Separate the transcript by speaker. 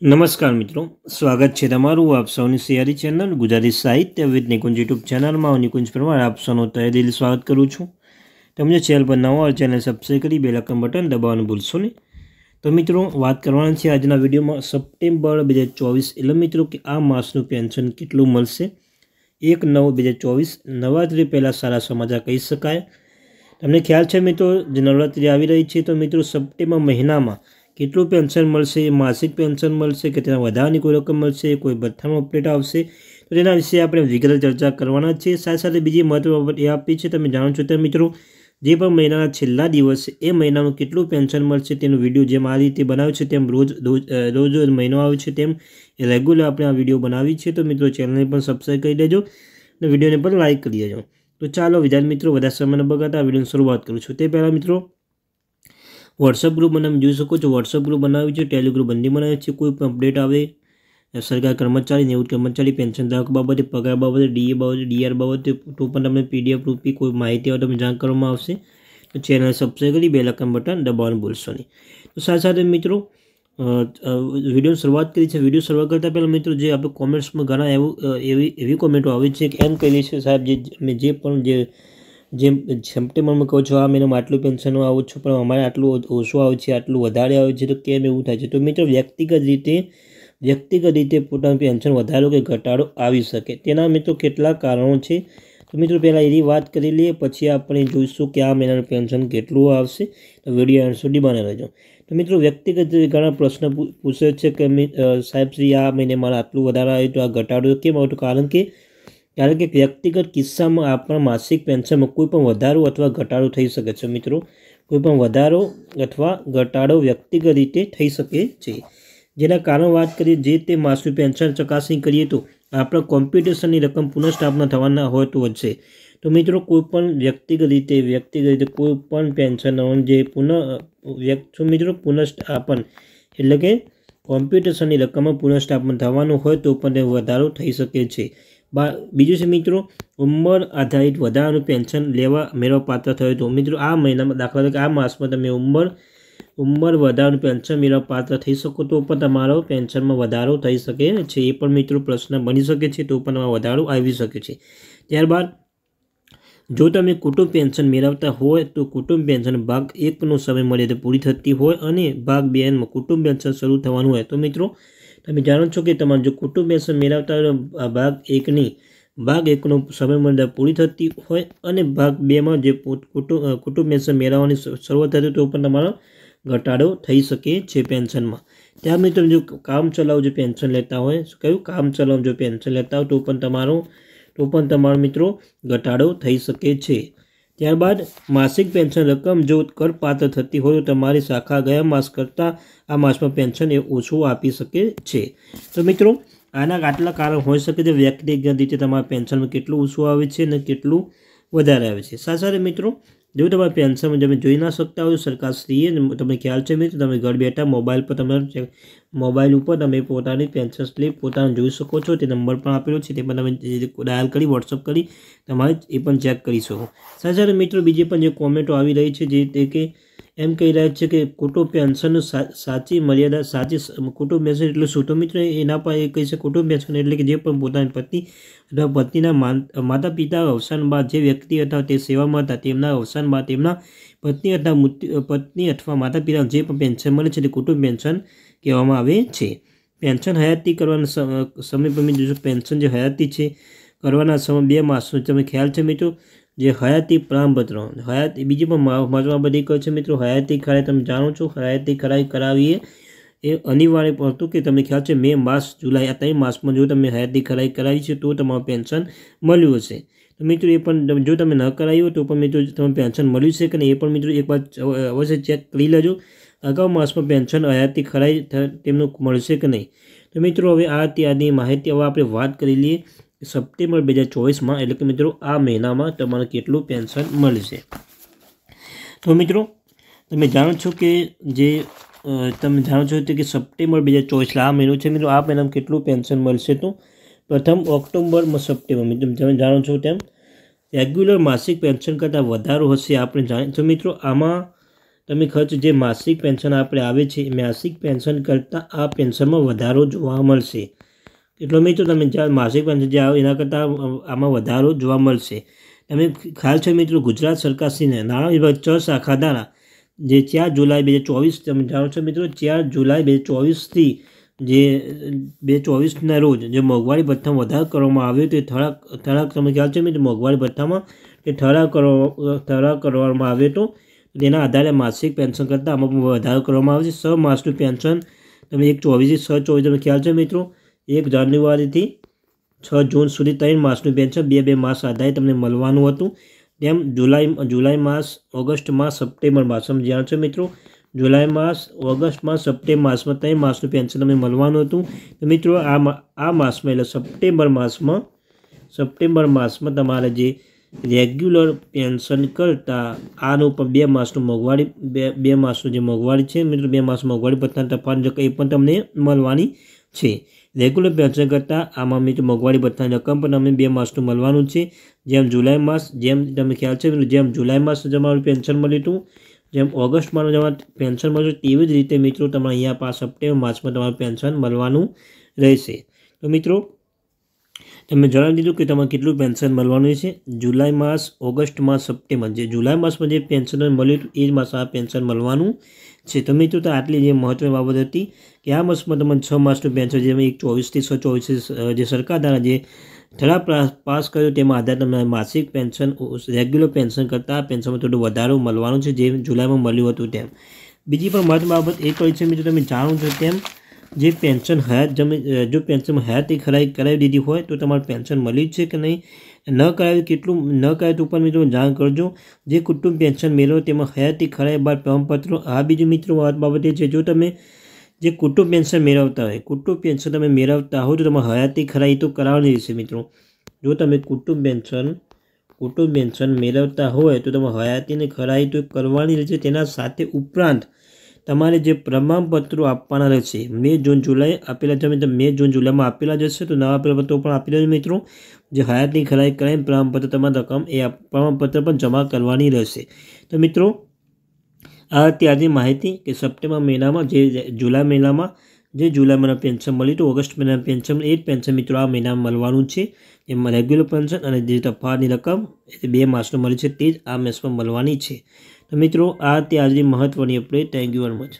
Speaker 1: નમસ્કાર મિત્રો સ્વાગત છે તમારું આપ સૌની સિયારી ચેનલ ગુજરાતી સાહિત્ય વિદ નિકુંજ યુટ્યુબ ચેનલમાં નિકુંજ પ્રમાણે આપ સૌનું તહે દિલ સ્વાગત કરું છું તમને ચેનલ પર નવો ચેનલ સબસ્ક્રાઈબ કરી બે લકમ બટન દબાવવાનું ભૂલશો નહીં તો મિત્રો વાત કરવાના છે આજના વિડીયોમાં સપ્ટેમ્બર બે હજાર ચોવીસ એટલે મિત્રો કે આ માસનું પેન્શન કેટલું મળશે એક નવ બે હજાર ચોવીસ નવરાત્રિ પહેલાં સારા સમાચાર કહી શકાય તમને ખ્યાલ છે મિત્રો જે નવરાત્રિ આવી રહી છે તો મિત્રો સપ્ટેમ્બર મહિનામાં કેટલું પેન્શન મળશે માસિક પેન્શન મળશે કે તેના વધારાની કોઈ રકમ મળશે કોઈ ભથ્થામાં અપડેટ આવશે તો તેના વિશે આપણે વિગત ચર્ચા કરવાના છે સાથે સાથે બીજી મહત્વ બાબત એ આપી છે તમે જાણો છો તે મિત્રો જે પણ મહિનાના છેલ્લા દિવસે એ મહિનાનું કેટલું પેન્શન મળશે તેનું વિડીયો જેમ આ રીતે બનાવ્યું છે તેમ રોજ રોજ રોજ મહિનો આવે છે તેમ રેગ્યુલર આપણે આ વિડીયો બનાવી છે તો મિત્રો ચેનલને પણ સબસ્ક્રાઈબ કરી દેજો અને વિડીયોને પણ લાઇક કરી દેજો તો ચાલો વિદ્યાર્થી મિત્રો વધારે સમય ન બગાડતા આ વિડીયોની શરૂઆત કરું છું તે પહેલાં મિત્રો વોટ્સઅપ ગ્રુપ બનાવી જોઈ શકો છો વોટ્સઅપ ગ્રુપ બનાવ્યું છે ટેલિગ્રુપ બંધ બનાવ્યું છે કોઈ પણ અપડેટ આવે સરકાર કર્મચારી નેવું કર્મચારી પેન્શન ધારક બાબતે પગાર બાબતે ડીએ બાબતે ડીઆર બાબતે તો પણ તમને પીડીએફ રૂપી કોઈ માહિતી આવે તમે જાણ કરવામાં આવશે તો ચેનલ સબસ્ક્રાઈબ કરી બે લાખન બટન દબાવવાનું ભૂલશો નહીં તો સાથે સાથે મિત્રો વિડીયોની શરૂઆત કરી છે વિડીયો શરૂઆત કરતાં પહેલાં મિત્રો જે આપણે કોમેન્ટ્સમાં ઘણા એવું એવી એવી કોમેન્ટો આવી છે કે એમ કહેલી છે સાહેબ જે મેં જે પણ જે જેમ સપ્ટેમ્બરમાં કહો છો આ મહિનામાં આટલું પેન્શનો આવું છું પણ અમારે આટલું ઓછું આવે છે આટલું વધારે આવે છે તો કેમ એવું થાય છે તો મિત્રો વ્યક્તિગત રીતે વ્યક્તિગત રીતે પોતાનું પેન્શન વધારો કે ઘટાડો આવી શકે તેના મિત્રો કેટલા કારણો છે તો મિત્રો પહેલાં એની વાત કરી લઈએ પછી આપણે જોઈશું કે આ મહિનાનું પેન્શન કેટલું આવશે તો વિડીયો એન્ડ સુધી બને રહેજો તો મિત્રો વ્યક્તિગત ઘણા પ્રશ્ન પૂછે છે કે સાહેબ શ્રી આ મહિને મારે આટલું વધારે આવ્યું તો આ ઘટાડો કેમ આવ્યું કારણ કે કારણ કે વ્યક્તિગત કિસ્સામાં આપણા માસિક પેન્શનમાં કોઈ પણ વધારો અથવા ઘટાડો થઈ શકે છે મિત્રો કોઈ પણ વધારો અથવા ઘટાડો વ્યક્તિગત રીતે થઈ શકે છે જેના કારણ વાત કરીએ જે તે માસિક પેન્શન ચકાસણી કરીએ તો આપણા કોમ્પિટિશનની રકમ પુનઃસ્થાપના થવાના હોય તો વધશે તો મિત્રો કોઈપણ વ્યક્તિગત રીતે વ્યક્તિગત રીતે કોઈપણ પેન્શન જે પુનઃ વ્યક્તિ મિત્રો પુનઃસ્થાપન એટલે કે કોમ્પિટિશનની રકમમાં પુનઃસ્થાપન થવાનું હોય તો પણ વધારો થઈ શકે છે બા બીજું છે મિત્રો ઉંમર આધારિત વધારાનું પેન્શન લેવા મેળવવા પાત્ર થયો હતો મિત્રો આ મહિનામાં દાખલા તરીકે આ માસમાં તમે ઉંમર ઉંમર વધારાનું પેન્શન મેળવવા પાત્ર થઈ શકો તો પણ તમારો પેન્શનમાં વધારો થઈ શકે છે એ પણ મિત્રો પ્રશ્ન બની શકે છે તો પણ વધારો આવી શકે છે ત્યારબાદ જો તમે કુટુંબ પેન્શન મેળવતા હોય તો કુટુંબ પેન્શન ભાગ એકનો સમય તો પૂરી થતી હોય અને ભાગ બેમાં કુટુંબ પેન્શન શરૂ થવાનું હોય તો મિત્રો તમે જાણો છો કે તમારું જો કુટુંબ બેસન મેળવતા ભાગ એકની ભાગ એકનો સમયમર્યાદા પૂરી થતી હોય અને ભાગ બેમાં જે કુટુંબ કુટુંબ પેન્શન મેળવવાની શરૂઆત થતી તો પણ તમારો ઘટાડો થઈ શકે છે પેન્શનમાં ત્યાં મિત્રો જો કામ ચલાવ જો પેન્શન લેતા હોય કયું કામ ચલાવ જો પેન્શન લેતા હોય તો પણ તમારો તો પણ તમારો મિત્રો ઘટાડો થઈ શકે છે ત્યારબાદ માસિક પેન્શન રકમ જો કરપાત્ર થતી હોય તો તમારી શાખા ગયા માસ કરતાં આ માસમાં પેન્શન એ ઓછું આપી શકે છે તો મિત્રો આના આટલા કારણ હોઈ શકે છે વ્યક્તિગત રીતે તમારા પેન્શનમાં કેટલું ઓછું આવે છે અને કેટલું વધારે આવે છે સાથે મિત્રો જો તમારે પેન્શન તમે જોઈ ના શકતા હોય સરકારશ્રીએ તમને ખ્યાલ છે મિત્રો તમે ઘર બેઠા મોબાઈલ પર તમે મોબાઈલ ઉપર તમે પોતાની પેન્શન સ્લીપ પોતાને જોઈ શકો છો તે નંબર પણ આપેલો છે તે પણ તમે ડાયલ કરી વોટ્સઅપ કરી તમારે એ પણ ચેક કરી શકો સાથે મિત્રો બીજી પણ જે કોમેન્ટો આવી રહી છે જે તે કે એમ કહી રહ્યા છે કે કુટુંબ પેન્શનનું સાચી મર્યાદા સાચી કુટુંબ પેન્શન એટલે શું તો મિત્રો એના પર એ કહી છે કુટુંબ પેન્શન એટલે કે જે પણ પોતાની પત્ની અથવા પત્નીના માતા પિતા અવસાન બાદ જે વ્યક્તિ હતા તે સેવામાં હતા તેમના અવસાન બાદ તેમના પત્ની અથવા મૃત્યુ પત્ની અથવા માતા પિતા જે પણ પેન્શન મળે છે તે કુટુંબ પેન્શન કહેવામાં આવે છે પેન્શન હયાતી કરવાના સમય તમે જોશો પેન્શન જે હયાતી છે કરવાના સમય બે માસનો તમે ખ્યાલ છે મિત્રો જે હયાતી પ્રમાણપત્ર હયાતી બીજી પણ મહત્વમાં બધી કહે છે મિત્રો હયાતી ખરાઈ તમે જાણો છો હયાતી ખરાઈ કરાવીએ એ અનિવાર્ય હતું કે તમને ખ્યાલ છે મે માસ જુલાઈ આ ત્રણ માસમાં જો તમે હયાતી ખરાઈ કરાવી છે તો તમારું પેન્શન મળ્યું હશે તો મિત્રો એ પણ જો તમે ન કરાવ્યું તો પણ મિત્રો તમને પેન્શન મળ્યું છે કે એ પણ મિત્રો એકવાર અવશ્ય ચેક કરી લેજો અગાઉ માસમાં પેન્શન હયાતી ખરાઈ તેમનું મળશે કે નહીં તો મિત્રો હવે આ ત્યાંની માહિતી હવે આપણે વાત કરી લઈએ સપ્ટેમ્બર બે હજાર ચોવીસમાં એટલે કે મિત્રો આ મહિનામાં તમારે કેટલું પેન્શન મળશે તો મિત્રો તમે જાણો છો કે જે તમે જાણો છો કે સપ્ટેમ્બર બે હજાર ચોવીસ આ મહિનો છે મિત્રો આ મહિનામાં કેટલું પેન્શન મળશે તો પ્રથમ ઓક્ટોબરમાં સપ્ટેમ્બર મિત્રો તમે જાણો છો તેમ રેગ્યુલર માસિક પેન્શન કરતાં વધારો હશે આપણે જાણીએ તો મિત્રો આમાં તમે ખર્ચ જે માસિક પેન્શન આપણે આવે છે માસિક પેન્શન કરતાં આ પેન્શનમાં વધારો જોવા મળશે એટલો મિત્રો તમે જ્યાં માસિક પેન્શન જાઓ એના કરતાં આમાં વધારો જોવા મળશે તમે ખ્યાલ છે મિત્રો ગુજરાત સરકારશ્રીને નાણાં વિભાગ છ શાખા દ્વારા જે ચાર જુલાઈ બે હજાર ચોવીસ તમે જાણો છો મિત્રો ચાર જુલાઈ બે હજાર ચોવીસથી જે બે ચોવીસના રોજ જે મોંઘવારી ભથ્થામાં વધારો કરવામાં આવ્યો તે ઠરાક ઠરાક તમે ખ્યાલ છે મિત્રો મોંઘવારી ભથ્થામાં તે ઠરાવ કરવા ઠરાવ કરવામાં આવ્યો હતો તેના આધારે માસિક પેન્શન કરતાં આમાં વધારો કરવામાં આવે છે છ માસનું પેન્શન તમે એક ચોવીસથી છ ચોવીસ તમે ખ્યાલ છે મિત્રો એક જાન્યુઆરીથી છ જૂન સુધી ત્રણ માસનું પેન્શન બે બે માસ આધારે તમને મળવાનું હતું તેમ જુલાઈ જુલાઈ માસ ઓગસ્ટ માસ સપ્ટેમ્બર માસ સમજ્યા છો મિત્રો જુલાઈ માસ ઓગસ્ટ માસ સપ્ટેમ્બર માસમાં ત્રણ માસનું પેન્શન તમને મળવાનું હતું તો મિત્રો આ આ માસમાં એટલે સપ્ટેમ્બર માસમાં સપ્ટેમ્બર માસમાં તમારે જે રેગ્યુલર પેન્શન કરતાં આનું પણ બે માસનું મોંઘવારી બે બે માસનું જે મોંઘવારી છે મિત્રો બે માસ મોંઘવારી તફાન તફાવત એ પણ તમને મળવાની છે રેગ્યુલર પેન્શન કરતાં આમાં મિત્રો મોંઘવારી ભથ્થાની રકમ પણ અમે બે માસનું મળવાનું છે જેમ જુલાઈ માસ જેમ તમે ખ્યાલ છે જેમ જુલાઈ માસ તમારું પેન્શન મળ્યું હતું જેમ ઓગસ્ટ માસમાં તમારે પેન્શન મળશે તેવી જ રીતે મિત્રો તમારે અહીંયા પાંચ સપ્ટેમ્બર માસમાં તમારું પેન્શન મળવાનું રહેશે તો મિત્રો તેમણે જણાવી દીધું કે તમારે કેટલું પેન્શન મળવાનું છે જુલાઈ માસ ઓગસ્ટ માસ સપ્ટેમ્બર જે જુલાઈ માસમાં જે પેન્શન મળ્યું હતું એ જ માસ આ પેન્શન મળવાનું છે તમે મિત્રો તો આટલી જે મહત્વની બાબત હતી કે આ માસમાં તમને છ માસનું પેન્શન જે એક ચોવીસથી સો ચોવીસ જે સરકાર દ્વારા જે ઠરાવ પાસ કર્યો તેમાં આધારે તમને માસિક પેન્શન રેગ્યુલર પેન્શન કરતાં પેન્શનમાં થોડું વધારો મળવાનું છે જે જુલાઈમાં મળ્યું હતું તેમ બીજી પણ મહત્વ બાબત એ કહી છે મિત્રો તમે જાણો છો તેમ જે પેન્શન હયાત જમી જો પેન્શન હયાતી ખરાઈ કરાવી દીધી હોય તો તમારે પેન્શન મળી છે કે નહીં ન કરાવી કેટલું ન કરાવે તો પણ મિત્રો જાણ કરજો જે કુટુંબ પેન્શન મેળવો તેમાં હયાતી ખરાઈ બાદ પ્રમાણપત્રો આ બીજું મિત્રો વાત બાબતે છે જો તમે જે કુટુંબ પેન્શન મેળવતા હોય કુટુંબ પેન્શન તમે મેળવતા હો તો તમે હયાતી ખરાઈ તો કરાવવાની રહેશે મિત્રો જો તમે કુટુંબ પેન્શન કુટુંબ પેન્શન મેળવતા હોય તો તમે હયાતીને ખરાઈ તો કરવાની રહેશે તેના સાથે ઉપરાંત તમારે જે પ્રમાણપત્રો આપવાના રહેશે મે જૂન જુલાઈ આપેલા છે મે જૂન જુલાઈમાં આપેલા જશે તો નવા પ્રમાણપત્રો પણ આપી દેજો મિત્રો જે હયાતની ખરાઈ કરાઈને પ્રમાણપત્ર તમારી રકમ એ પ્રમાણપત્ર પણ જમા કરવાની રહેશે તો મિત્રો આ હતી આજની માહિતી કે સપ્ટેમ્બર મહિનામાં જે જુલાઈ મહિનામાં જે જુલાઈ મહિના પેન્શન મળ્યું તો ઓગસ્ટ મહિના પેન્શન એ જ પેન્શન મિત્રો આ મહિનામાં મળવાનું છે એમાં રેગ્યુલર પેન્શન અને જે તફાવતની રકમ એ બે માસનું મળી છે તે જ આ મેસમાં મળવાની છે તો મિત્રો આ તે આજની મહત્વની update thank you very much